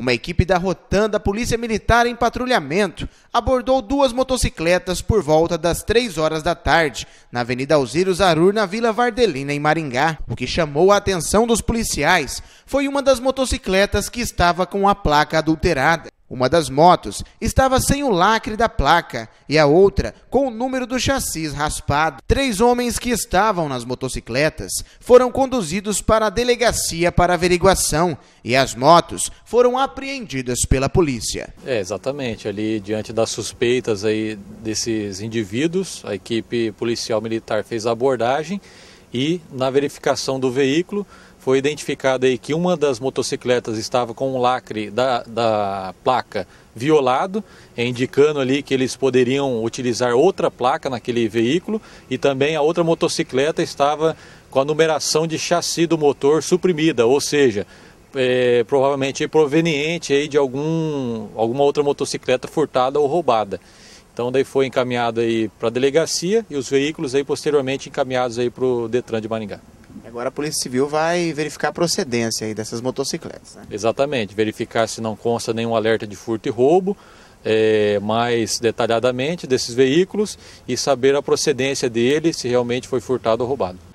Uma equipe da Rotan da Polícia Militar em patrulhamento abordou duas motocicletas por volta das 3 horas da tarde, na Avenida Alziro Zarur, na Vila Vardelina, em Maringá. O que chamou a atenção dos policiais foi uma das motocicletas que estava com a placa adulterada. Uma das motos estava sem o lacre da placa e a outra com o número do chassi raspado. Três homens que estavam nas motocicletas foram conduzidos para a delegacia para averiguação e as motos foram apreendidas pela polícia. É, exatamente. Ali, diante das suspeitas aí desses indivíduos, a equipe policial militar fez a abordagem e, na verificação do veículo, foi identificado aí que uma das motocicletas estava com um lacre da, da placa violado, indicando ali que eles poderiam utilizar outra placa naquele veículo e também a outra motocicleta estava com a numeração de chassi do motor suprimida, ou seja, é, provavelmente proveniente aí de algum, alguma outra motocicleta furtada ou roubada. Então daí foi encaminhado aí para a delegacia e os veículos aí posteriormente encaminhados aí para o Detran de Maringá. Agora a Polícia Civil vai verificar a procedência aí dessas motocicletas. Né? Exatamente, verificar se não consta nenhum alerta de furto e roubo. É, mais detalhadamente desses veículos e saber a procedência dele, se realmente foi furtado ou roubado.